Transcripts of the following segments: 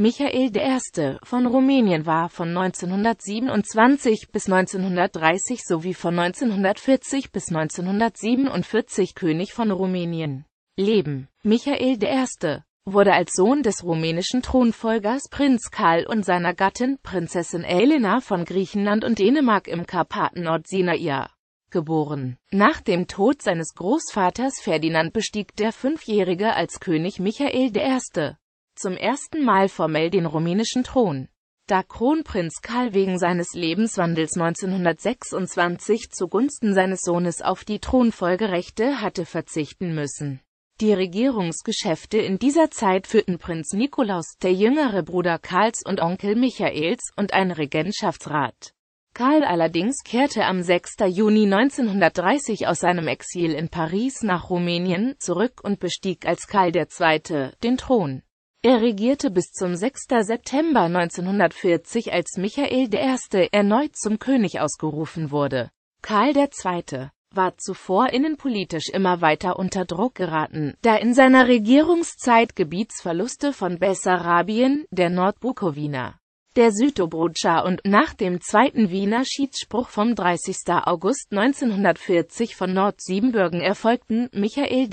Michael I. von Rumänien war von 1927 bis 1930 sowie von 1940 bis 1947 König von Rumänien. Leben Michael I. wurde als Sohn des rumänischen Thronfolgers Prinz Karl und seiner Gattin Prinzessin Elena von Griechenland und Dänemark im Karpatenort Sinaia geboren. Nach dem Tod seines Großvaters Ferdinand bestieg der Fünfjährige als König Michael I zum ersten Mal formell den rumänischen Thron. Da Kronprinz Karl wegen seines Lebenswandels 1926 zugunsten seines Sohnes auf die Thronfolgerechte hatte verzichten müssen. Die Regierungsgeschäfte in dieser Zeit führten Prinz Nikolaus, der jüngere Bruder Karls und Onkel Michaels, und ein Regentschaftsrat. Karl allerdings kehrte am 6. Juni 1930 aus seinem Exil in Paris nach Rumänien zurück und bestieg als Karl II. den Thron. Er regierte bis zum 6. September 1940, als Michael I. erneut zum König ausgerufen wurde. Karl II. war zuvor innenpolitisch immer weiter unter Druck geraten, da in seiner Regierungszeit Gebietsverluste von Bessarabien, der Nordbukowina, der Südobrutscha und nach dem Zweiten Wiener Schiedsspruch vom 30. August 1940 von Nordsiebenbürgen erfolgten, Michael I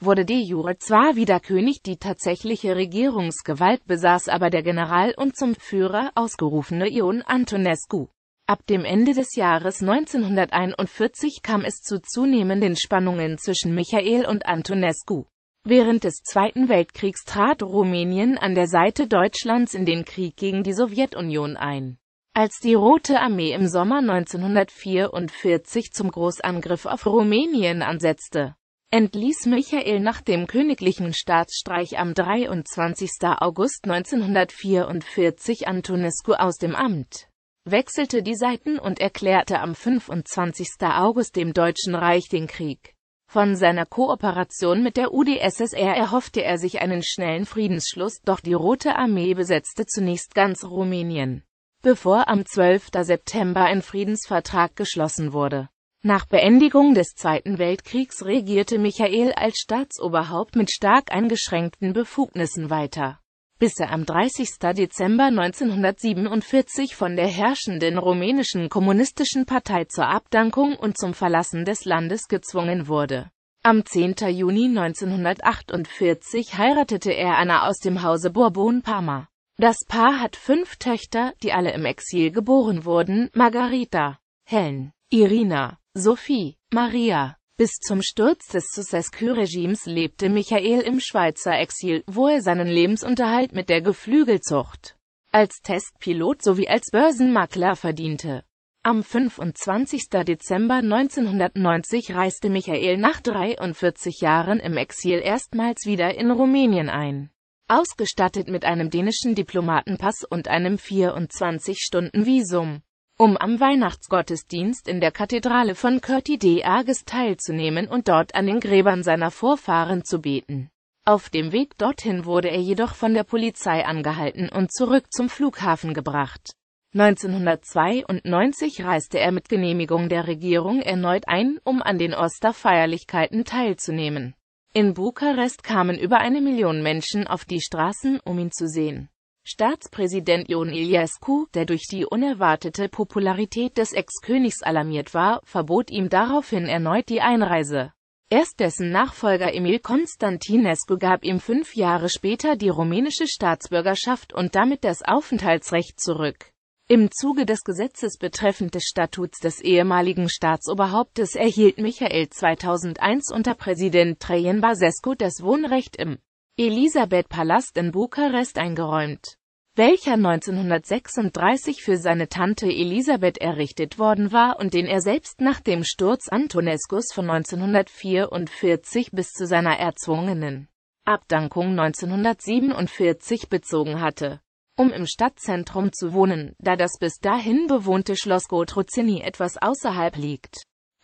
wurde de jure zwar wieder König, die tatsächliche Regierungsgewalt besaß aber der General und zum Führer ausgerufene Ion Antonescu. Ab dem Ende des Jahres 1941 kam es zu zunehmenden Spannungen zwischen Michael und Antonescu. Während des Zweiten Weltkriegs trat Rumänien an der Seite Deutschlands in den Krieg gegen die Sowjetunion ein. Als die Rote Armee im Sommer 1944 zum Großangriff auf Rumänien ansetzte, entließ Michael nach dem königlichen Staatsstreich am 23. August 1944 Antonescu aus dem Amt, wechselte die Seiten und erklärte am 25. August dem Deutschen Reich den Krieg. Von seiner Kooperation mit der UdSSR erhoffte er sich einen schnellen Friedensschluss, doch die Rote Armee besetzte zunächst ganz Rumänien, bevor am 12. September ein Friedensvertrag geschlossen wurde. Nach Beendigung des Zweiten Weltkriegs regierte Michael als Staatsoberhaupt mit stark eingeschränkten Befugnissen weiter, bis er am 30. Dezember 1947 von der herrschenden rumänischen kommunistischen Partei zur Abdankung und zum Verlassen des Landes gezwungen wurde. Am 10. Juni 1948 heiratete er Anna aus dem Hause Bourbon-Parma. Das Paar hat fünf Töchter, die alle im Exil geboren wurden, Margarita, Helen, Irina, Sophie, Maria. Bis zum Sturz des Ceausescu-Regimes lebte Michael im Schweizer Exil, wo er seinen Lebensunterhalt mit der Geflügelzucht als Testpilot sowie als Börsenmakler verdiente. Am 25. Dezember 1990 reiste Michael nach 43 Jahren im Exil erstmals wieder in Rumänien ein. Ausgestattet mit einem dänischen Diplomatenpass und einem 24-Stunden-Visum um am Weihnachtsgottesdienst in der Kathedrale von Curti de Arges teilzunehmen und dort an den Gräbern seiner Vorfahren zu beten. Auf dem Weg dorthin wurde er jedoch von der Polizei angehalten und zurück zum Flughafen gebracht. 1992 reiste er mit Genehmigung der Regierung erneut ein, um an den Osterfeierlichkeiten teilzunehmen. In Bukarest kamen über eine Million Menschen auf die Straßen, um ihn zu sehen. Staatspräsident Ion Iliescu, der durch die unerwartete Popularität des Ex-Königs alarmiert war, verbot ihm daraufhin erneut die Einreise. Erst dessen Nachfolger Emil Constantinescu gab ihm fünf Jahre später die rumänische Staatsbürgerschaft und damit das Aufenthaltsrecht zurück. Im Zuge des Gesetzes betreffend des Statuts des ehemaligen Staatsoberhauptes erhielt Michael 2001 unter Präsident Trajan Basescu das Wohnrecht im Elisabeth Palast in Bukarest eingeräumt, welcher 1936 für seine Tante Elisabeth errichtet worden war und den er selbst nach dem Sturz Antonescus von 1944 bis zu seiner erzwungenen Abdankung 1947 bezogen hatte, um im Stadtzentrum zu wohnen, da das bis dahin bewohnte Schloss Gotrozeni etwas außerhalb liegt.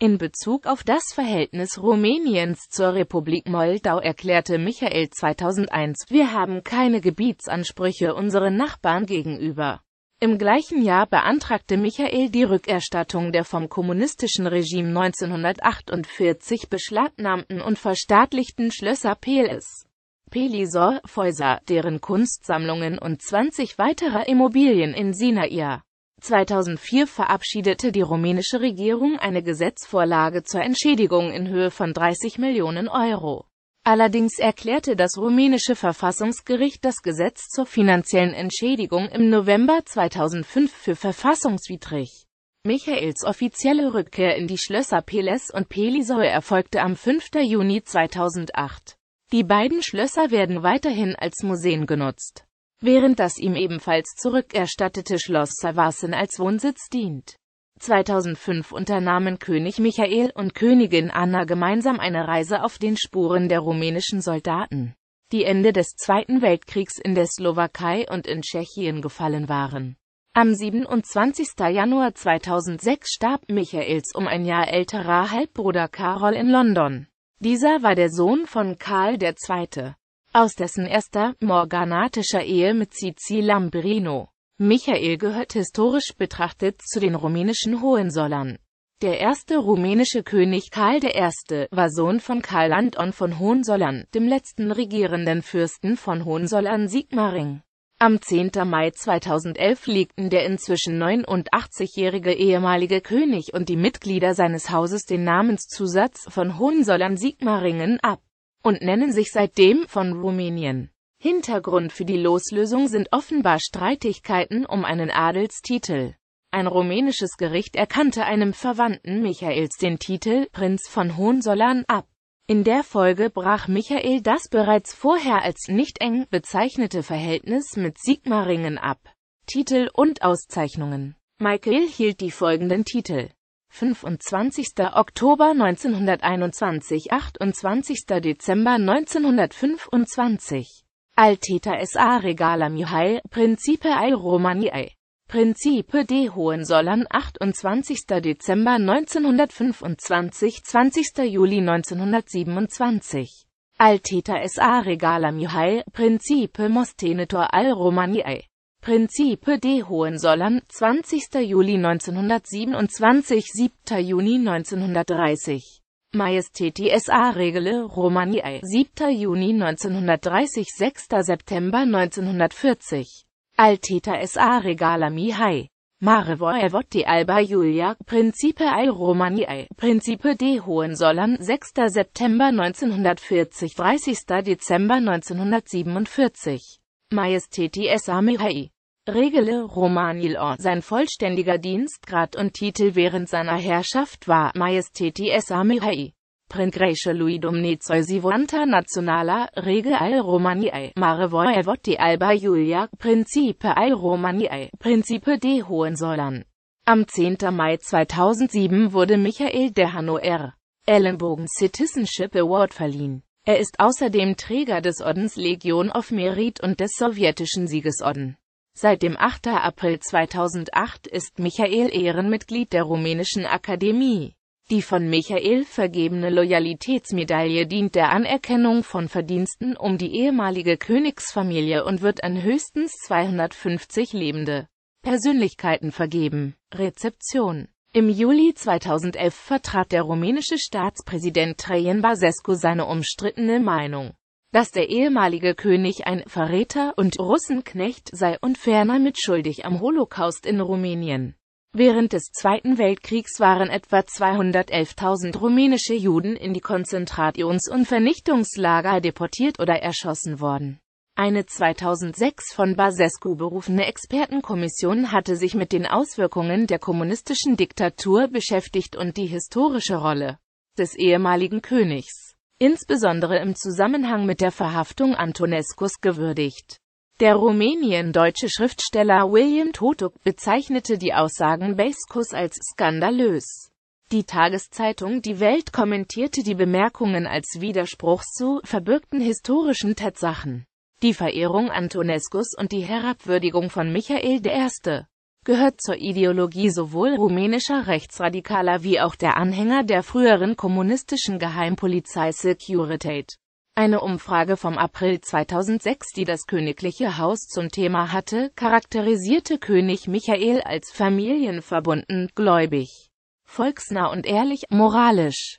In Bezug auf das Verhältnis Rumäniens zur Republik Moldau erklärte Michael 2001, wir haben keine Gebietsansprüche unseren Nachbarn gegenüber. Im gleichen Jahr beantragte Michael die Rückerstattung der vom kommunistischen Regime 1948 beschlagnahmten und verstaatlichten Schlösser PLS. Pelisor, Fäuser, deren Kunstsammlungen und 20 weiterer Immobilien in Sinaia. 2004 verabschiedete die rumänische Regierung eine Gesetzvorlage zur Entschädigung in Höhe von 30 Millionen Euro. Allerdings erklärte das rumänische Verfassungsgericht das Gesetz zur finanziellen Entschädigung im November 2005 für verfassungswidrig. Michaels offizielle Rückkehr in die Schlösser Peles und Pelisoe erfolgte am 5. Juni 2008. Die beiden Schlösser werden weiterhin als Museen genutzt während das ihm ebenfalls zurückerstattete Schloss Savasen als Wohnsitz dient. 2005 unternahmen König Michael und Königin Anna gemeinsam eine Reise auf den Spuren der rumänischen Soldaten, die Ende des Zweiten Weltkriegs in der Slowakei und in Tschechien gefallen waren. Am 27. Januar 2006 starb Michaels um ein Jahr älterer Halbbruder Karol in London. Dieser war der Sohn von Karl II aus dessen erster morganatischer Ehe mit Cici Lambrino. Michael gehört historisch betrachtet zu den rumänischen Hohensollern. Der erste rumänische König Karl I. war Sohn von Karl Anton von Hohensollern, dem letzten regierenden Fürsten von Hohensollern sigmaring Am 10. Mai 2011 legten der inzwischen 89-jährige ehemalige König und die Mitglieder seines Hauses den Namenszusatz von Hohensollern sigmaringen ab und nennen sich seitdem von Rumänien. Hintergrund für die Loslösung sind offenbar Streitigkeiten um einen Adelstitel. Ein rumänisches Gericht erkannte einem Verwandten Michaels den Titel Prinz von Hohensollern ab. In der Folge brach Michael das bereits vorher als nicht eng bezeichnete Verhältnis mit Sigmaringen ab. Titel und Auszeichnungen Michael hielt die folgenden Titel 25. Oktober 1921, 28. Dezember 1925. Altäter S.A. Regala Mihai, Principe ai Romaniei. Principe D. Hohenzollern, 28. Dezember 1925, 20. Juli 1927. Altäter S.A. Regala Mihai, Principe Mostenitor al Romaniei. Principe de Hohenzollern, 20. Juli 1927, 7. Juni 1930. Majestät SA Regele Romaniae, 7. Juni 1930, 6. September 1940. Alteta SA Regalami Hai. Marevoe Votti Alba Julia, Principe ai Romaniae, Principe de Hohenzollern, 6. September 1940, 30. Dezember 1947. Majestäti SA Mihai. Regele Romanilor. Sein vollständiger Dienstgrad und Titel während seiner Herrschaft war Majestætis Amihai. Pringrejsche Luidum Nezoisivanta Nationala, Regel al Romaniae, Marevoevoti alba Julia, Principe al Romaniae, Principe de Hohenzollern. Am 10. Mai 2007 wurde Michael de Hannover Ellenbogen Citizenship Award verliehen. Er ist außerdem Träger des Ordens Legion of Merit und des sowjetischen Siegesorden. Seit dem 8. April 2008 ist Michael Ehrenmitglied der Rumänischen Akademie. Die von Michael vergebene Loyalitätsmedaille dient der Anerkennung von Verdiensten um die ehemalige Königsfamilie und wird an höchstens 250 lebende Persönlichkeiten vergeben. Rezeption Im Juli 2011 vertrat der rumänische Staatspräsident Traian Basescu seine umstrittene Meinung dass der ehemalige König ein Verräter und Russenknecht sei und ferner mitschuldig am Holocaust in Rumänien. Während des Zweiten Weltkriegs waren etwa 211.000 rumänische Juden in die Konzentrations- und Vernichtungslager deportiert oder erschossen worden. Eine 2006 von Basescu berufene Expertenkommission hatte sich mit den Auswirkungen der kommunistischen Diktatur beschäftigt und die historische Rolle des ehemaligen Königs insbesondere im Zusammenhang mit der Verhaftung Antonescus gewürdigt. Der rumänien-deutsche Schriftsteller William Totuk bezeichnete die Aussagen Beiscus als skandalös. Die Tageszeitung Die Welt kommentierte die Bemerkungen als Widerspruch zu verbürgten historischen Tatsachen. Die Verehrung Antonescus und die Herabwürdigung von Michael I gehört zur Ideologie sowohl rumänischer Rechtsradikaler wie auch der Anhänger der früheren kommunistischen Geheimpolizei Securitate. Eine Umfrage vom April 2006, die das Königliche Haus zum Thema hatte, charakterisierte König Michael als familienverbunden, gläubig, volksnah und ehrlich, moralisch.